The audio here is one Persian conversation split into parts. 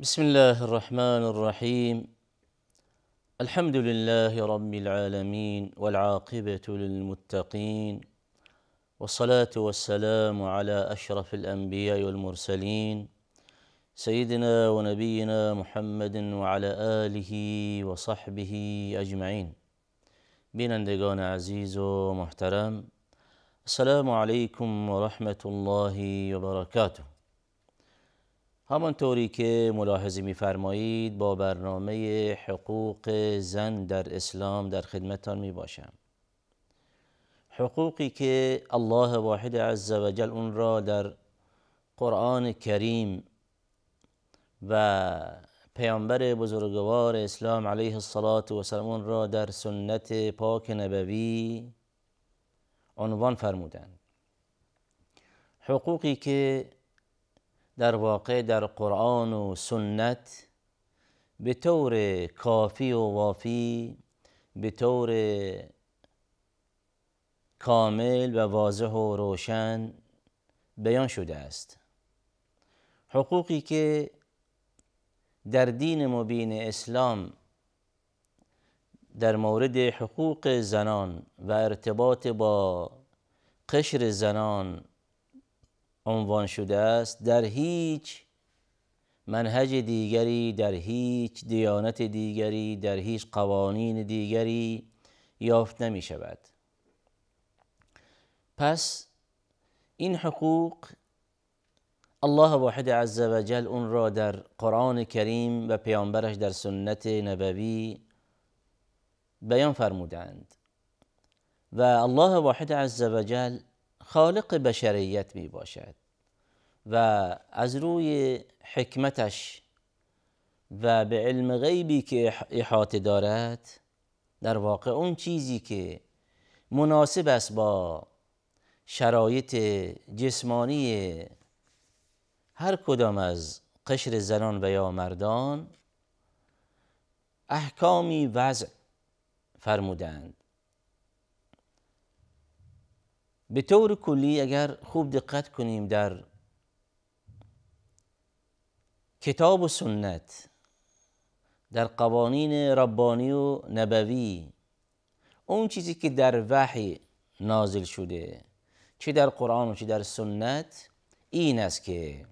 بسم الله الرحمن الرحيم الحمد لله رب العالمين والعاقبة للمتقين والصلاة والسلام على أشرف الأنبياء والمرسلين سيدنا ونبينا محمد وعلى آله وصحبه أجمعين بینندگان عزيز ومحترم السلام عليكم ورحمه الله وبركاته همانطوری که ملاحظه میفرمایید با برنامه حقوق زن در اسلام در خدمتان می باشم حقوقی که الله واحد عز و جل اون را در قرآن کریم و پیامبر بزرگوار اسلام علیه الصلاة و سلام را در سنت پاک نبوی عنوان فرمودند حقوقی که در واقع در قرآن و سنت به طور کافی و وافی به طور کامل و واضح و روشن بیان شده است حقوقی که در دین مبین اسلام در مورد حقوق زنان و ارتباط با قشر زنان عنوان شده است در هیچ منهج دیگری در هیچ دیانت دیگری در هیچ قوانین دیگری یافت نمی شود پس این حقوق الله واحد عز و جل اون را در قرآن کریم و پیامبرش در سنت نبوی بیان فرمودند و الله واحد عز و جل خالق بشریت می باشد و از روی حکمتش و به علم غیبی که احاطه دارد در واقع اون چیزی که مناسب است با شرایط جسمانی هر کدام از قشر زنان و یا مردان احکامی وضع فرمودند به طور کلی اگر خوب دقت کنیم در کتاب و سنت در قوانین ربانی و نبوی اون چیزی که در وحی نازل شده چه در قرآن و چه در سنت این است که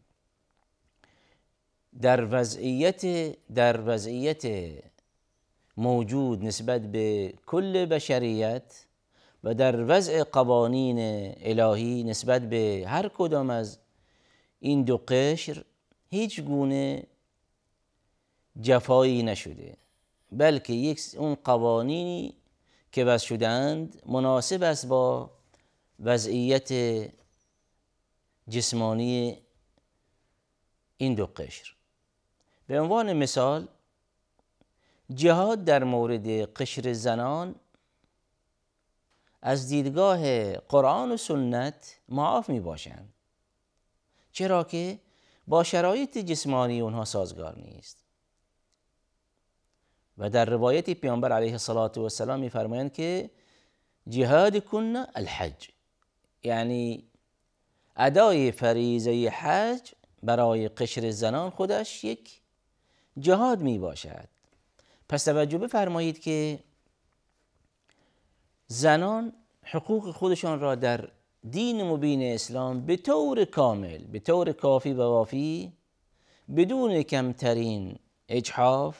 در وضعیت در وضعیت موجود نسبت به کل بشریت و در وضع قوانین الهی نسبت به هر کدام از این دو قشر هیچ گونه جفایی نشده بلکه یک اون قوانینی که وضع شدند مناسب است با وضعیت جسمانی این دو قشر به عنوان مثال جهاد در مورد قشر زنان از دیدگاه قرآن و سنت معاف می باشند چرا که با شرایط جسمانی اونها سازگار نیست و در روایت پیامبر علیه الصلاة و السلام میفرمایند که جهاد کن الحج یعنی ادای فریزه حج برای قشر زنان خودش یک جهاد می باشد پس توجه بفرمایید که زنان حقوق خودشان را در دین مبین اسلام به طور کامل به طور کافی و وافی بدون کمترین اجحاف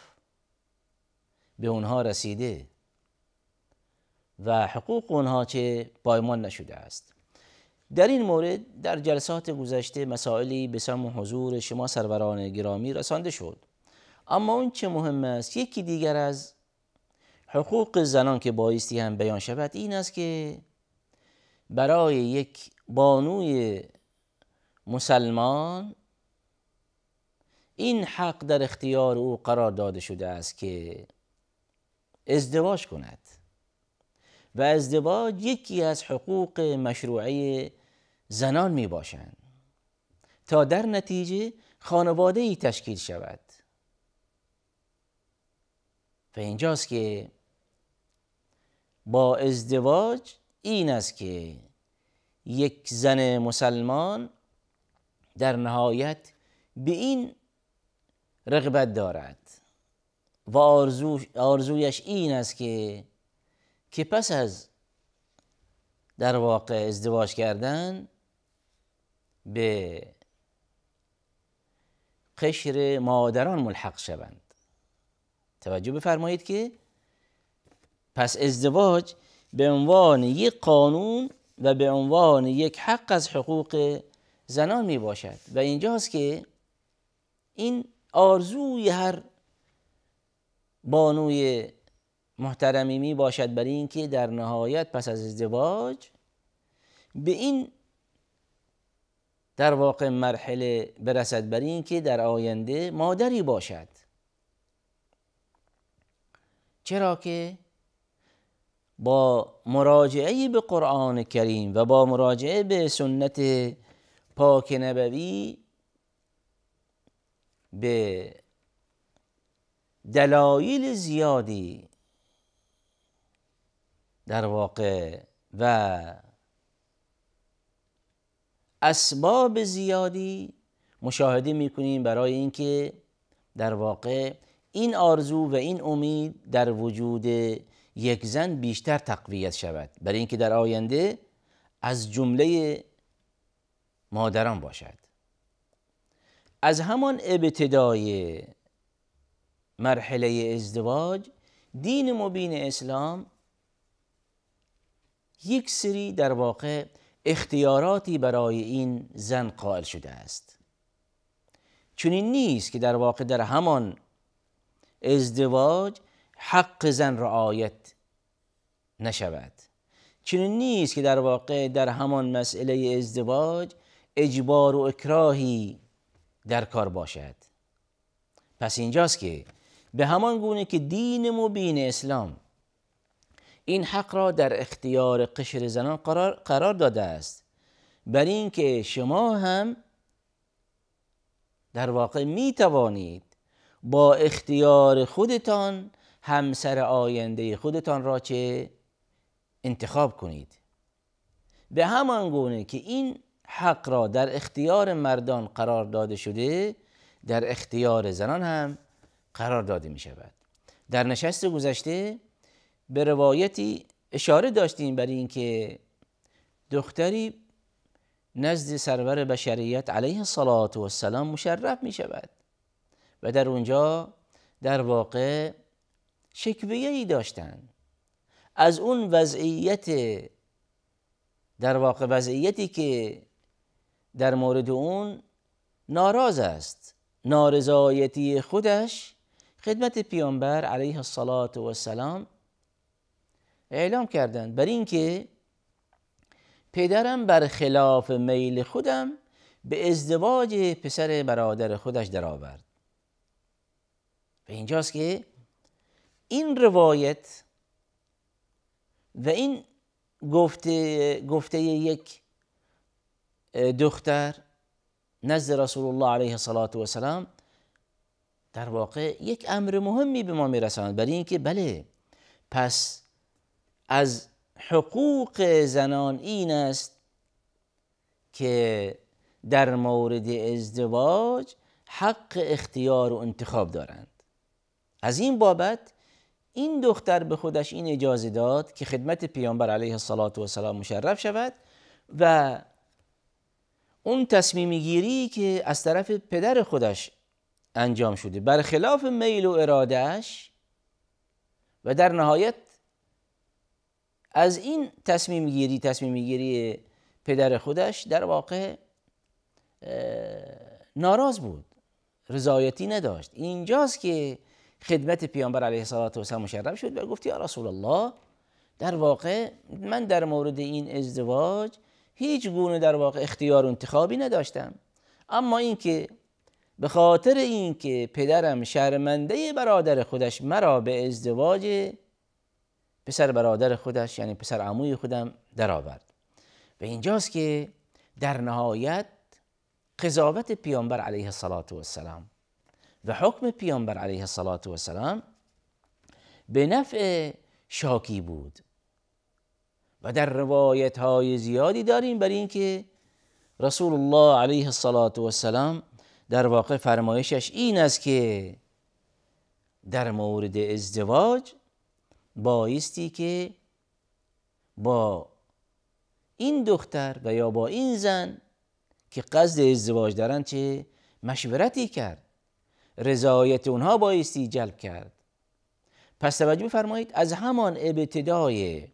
به اونها رسیده و حقوق اونها چه پایمان نشده است در این مورد در جلسات گذشته مسائلی به سم حضور شما سروران گرامی رسانده شد اما اون چه مهم است یکی دیگر از حقوق زنان که بایستی هم بیان شود این است که برای یک بانوی مسلمان این حق در اختیار او قرار داده شده است که ازدواج کند و ازدواج یکی از حقوق مشروعی زنان می باشند تا در نتیجه خانواده ای تشکیل شود و اینجاست که با ازدواج این است که یک زن مسلمان در نهایت به این رغبت دارد و آرزو آرزویش این است که که پس از در واقع ازدواج کردن به قشر مادران ملحق شوند توجه بفرمایید که پس ازدواج به عنوان یک قانون و به عنوان یک حق از حقوق زنان می باشد و اینجاست که این آرزوی هر بانوی محترمی می باشد برای اینکه در نهایت پس از ازدواج به این در واقع مرحله برسد برای اینکه در آینده مادری باشد چرا که با مراجعه به قرآن کریم و با مراجعه به سنت پاک نبوی به دلایل زیادی در واقع و اسباب زیادی مشاهده میکنیم برای اینکه در واقع این آرزو و این امید در وجود یک زن بیشتر تقویت شود برای اینکه در آینده از جمله مادران باشد از همان ابتدای مرحله ازدواج دین مبین اسلام یک سری در واقع اختیاراتی برای این زن قائل شده است چون این نیست که در واقع در همان ازدواج حق زن رعایت نشود چنین نیست که در واقع در همان مسئله ازدواج اجبار و اکراهی در کار باشد پس اینجاست که به همان گونه که دین مبین اسلام این حق را در اختیار قشر زنان قرار, قرار داده است بر اینکه شما هم در واقع می توانید با اختیار خودتان همسر آینده خودتان را چه انتخاب کنید به همان گونه که این حق را در اختیار مردان قرار داده شده در اختیار زنان هم قرار داده می شود در نشست گذشته به روایتی اشاره داشتیم برای اینکه دختری نزد سرور بشریت علیه الصلاه و السلام مشرف می شود و در اونجا در واقع شکویه ای داشتن از اون وضعیت در واقع وضعیتی که در مورد اون ناراض است نارضایتی خودش خدمت پیامبر علیه الصلاة و السلام اعلام کردند بر اینکه پدرم بر خلاف میل خودم به ازدواج پسر برادر خودش درآورد و اینجاست که این روایت و این گفته, گفته یک دختر نزد رسول الله علیه الصلاة و سلام در واقع یک امر مهمی به ما میرساند برای اینکه بله پس از حقوق زنان این است که در مورد ازدواج حق اختیار و انتخاب دارند از این بابت این دختر به خودش این اجازه داد که خدمت پیامبر علیه الصلاة و سلام مشرف شود و اون تصمیم گیری که از طرف پدر خودش انجام شده برخلاف میل و ارادهش و در نهایت از این تصمیم گیری تصمیم گیری پدر خودش در واقع ناراض بود رضایتی نداشت اینجاست که خدمت پیامبر علیه سلام مشرف شد و گفت یا رسول الله در واقع من در مورد این ازدواج هیچ گونه در واقع اختیار و انتخابی نداشتم اما اینکه به خاطر اینکه پدرم شرمنده برادر خودش مرا به ازدواج پسر برادر خودش یعنی پسر عموی خودم درآورد و اینجاست که در نهایت قضاوت پیامبر علیه السلام و حکم پیامبر علیه الصلاة و السلام به نفع شاکی بود و در روایت های زیادی داریم برای اینکه رسول الله علیه الصلاة و السلام در واقع فرمایشش این است که در مورد ازدواج بایستی که با این دختر و یا با این زن که قصد ازدواج دارن چه مشورتی کرد رضایت اونها بایستی جلب کرد پس توجه بفرمایید از همان ابتدای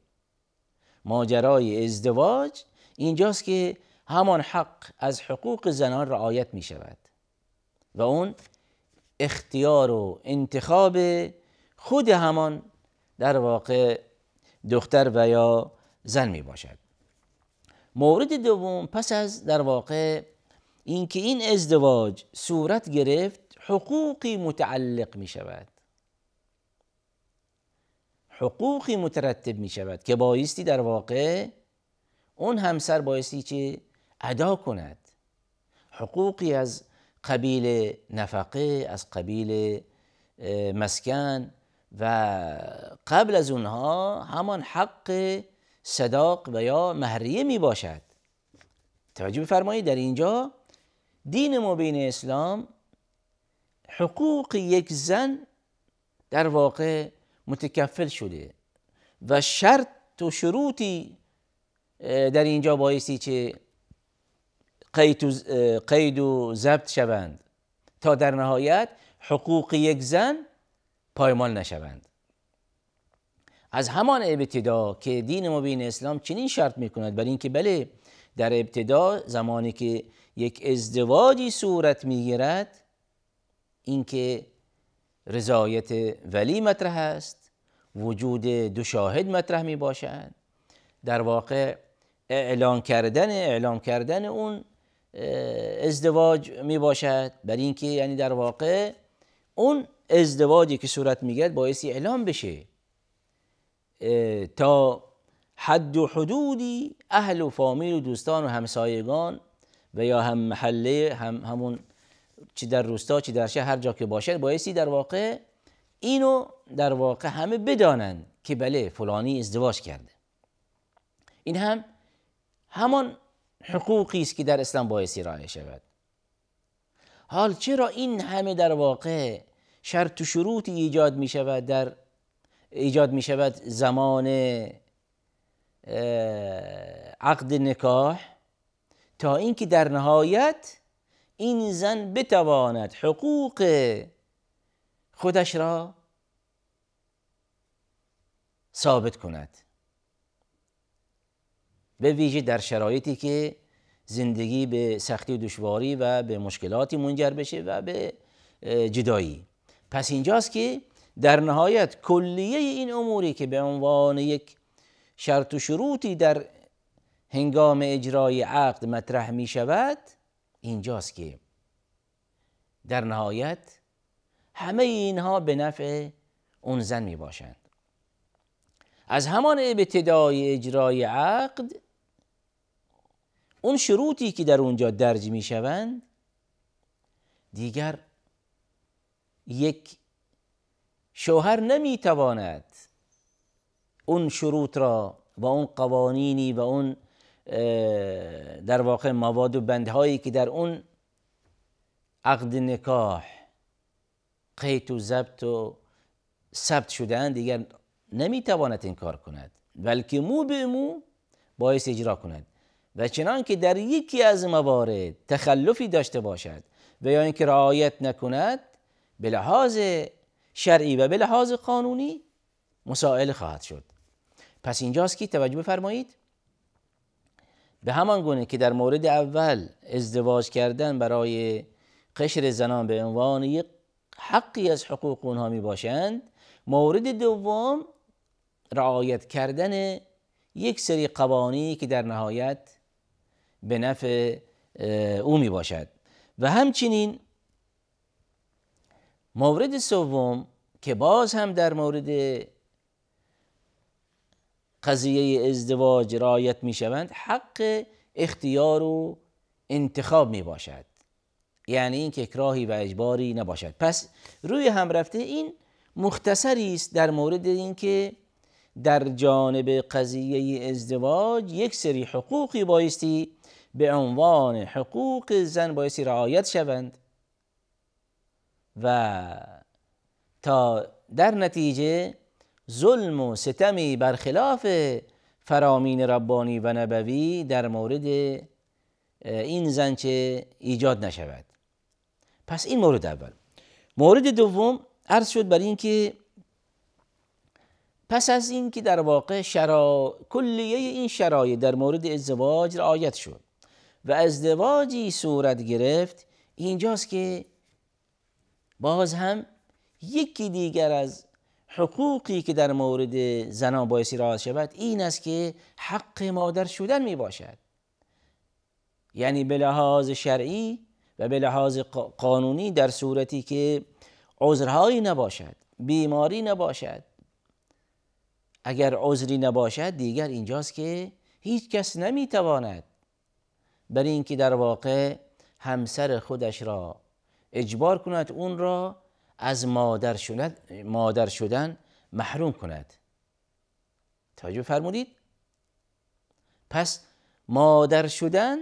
ماجرای ازدواج اینجاست که همان حق از حقوق زنان رعایت می شود و اون اختیار و انتخاب خود همان در واقع دختر و یا زن می باشد مورد دوم پس از در واقع اینکه این ازدواج صورت گرفت حقوقی متعلق می شود حقوقی مترتب می شود که بایستی در واقع اون همسر بایستی که ادا کند حقوقی از قبیل نفقه از قبیل مسکن و قبل از اونها همان حق صداق و یا مهریه می باشد توجه بفرمایید در اینجا دین مبین اسلام حقوق یک زن در واقع متکفل شده و شرط و شروطی در اینجا بایستی که قید و, زبط ضبط شوند تا در نهایت حقوق یک زن پایمال نشوند از همان ابتدا که دین مبین اسلام چنین شرط می کند بر اینکه بله در ابتدا زمانی که یک ازدواجی صورت می گیرد اینکه رضایت ولی مطرح است وجود دو شاهد مطرح می باشد در واقع اعلام کردن اعلام کردن اون ازدواج می باشد بر اینکه یعنی در واقع اون ازدواجی که صورت میگیرد باعثی اعلام بشه تا حد و حدودی اهل و فامیل و دوستان و همسایگان و یا هم محله هم همون چی در روستا چی در شهر هر جا که باشه بایستی در واقع اینو در واقع همه بدانند که بله فلانی ازدواج کرده این هم همان حقوقی است که در اسلام بایستی رعایت شود حال چرا این همه در واقع شرط و شروطی ایجاد می شود در ایجاد می شود زمان عقد نکاح تا اینکه در نهایت این زن بتواند حقوق خودش را ثابت کند به ویژه در شرایطی که زندگی به سختی و دشواری و به مشکلاتی منجر بشه و به جدایی پس اینجاست که در نهایت کلیه این اموری که به عنوان یک شرط و شروطی در هنگام اجرای عقد مطرح می شود اینجاست که در نهایت همه اینها به نفع اون زن می باشند از همان ابتدای اجرای عقد اون شروطی که در اونجا درج می شوند دیگر یک شوهر نمی تواند اون شروط را و اون قوانینی و اون در واقع مواد و بندهایی که در اون عقد نکاح قیت و ضبط و ثبت شدن دیگر نمیتواند این کار کند بلکه مو به مو باعث اجرا کند و چنان که در یکی از موارد تخلفی داشته باشد و یا اینکه رعایت نکند به لحاظ شرعی و به لحاظ قانونی مسائل خواهد شد پس اینجاست که توجه بفرمایید به همان گونه که در مورد اول ازدواج کردن برای قشر زنان به عنوان یک حقی از حقوق اونها می باشند مورد دوم رعایت کردن یک سری قوانی که در نهایت به نفع او می باشد و همچنین مورد سوم که باز هم در مورد قضیه ازدواج رعایت می شوند حق اختیار و انتخاب می باشد یعنی این که اکراهی و اجباری نباشد پس روی هم رفته این مختصری است در مورد اینکه در جانب قضیه ازدواج یک سری حقوقی بایستی به عنوان حقوق زن بایستی رعایت شوند و تا در نتیجه ظلم و ستمی برخلاف فرامین ربانی و نبوی در مورد این زن که ایجاد نشود پس این مورد اول مورد دوم عرض شد بر اینکه پس از اینکه در واقع شرا... کلیه این شرایط در مورد ازدواج رعایت شد و ازدواجی صورت گرفت اینجاست که باز هم یکی دیگر از حقوقی که در مورد زنان بایستی رعایت شود این است که حق مادر شدن می باشد یعنی به لحاظ شرعی و به لحاظ قانونی در صورتی که عذرهایی نباشد بیماری نباشد اگر عذری نباشد دیگر اینجاست که هیچ کس نمیتواند بر اینکه در واقع همسر خودش را اجبار کند اون را از مادر شدن, مادر شدن محروم کند توجه فرمودید پس مادر شدن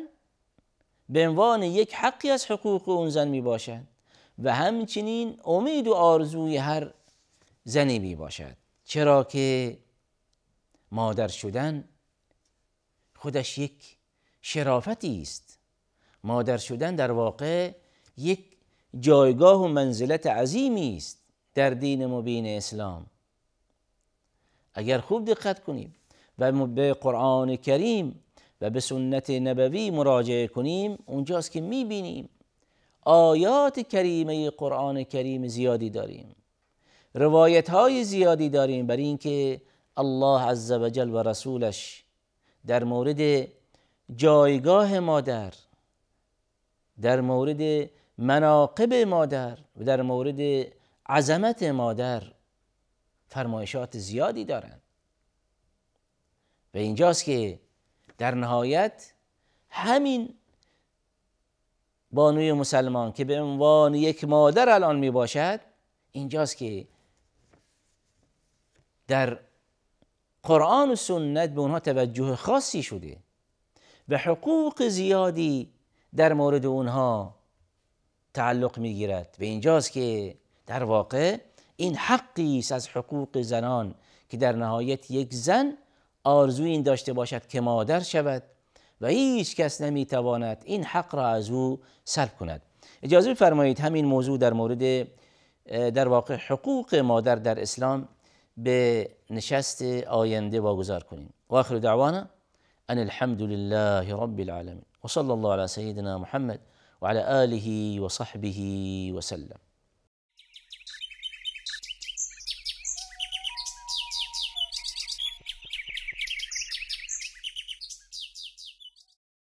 به عنوان یک حقی از حقوق اون زن می باشد و همچنین امید و آرزوی هر زنی می باشد چرا که مادر شدن خودش یک شرافتی است مادر شدن در واقع یک جایگاه و منزلت عظیمی است در دین مبین اسلام اگر خوب دقت کنیم و به قرآن کریم و به سنت نبوی مراجعه کنیم اونجاست که میبینیم آیات کریمه قرآن کریم زیادی داریم روایت های زیادی داریم بر اینکه الله عز و جل و رسولش در مورد جایگاه مادر در مورد مناقب مادر و در مورد عظمت مادر فرمایشات زیادی دارند و اینجاست که در نهایت همین بانوی مسلمان که به عنوان یک مادر الان می باشد اینجاست که در قرآن و سنت به اونها توجه خاصی شده و حقوق زیادی در مورد اونها تعلق می و اینجاست که در واقع این حقی است از حقوق زنان که در نهایت یک زن آرزوی این داشته باشد که مادر شود و هیچ کس نمیتواند این حق را از او سلب کند اجازه بفرمایید همین موضوع در مورد در واقع حقوق مادر در اسلام به نشست آینده واگذار کنیم و آخر دعوانا ان الحمد لله رب العالمین و صلی الله علی سیدنا محمد وعلى اله وصحبه وسلم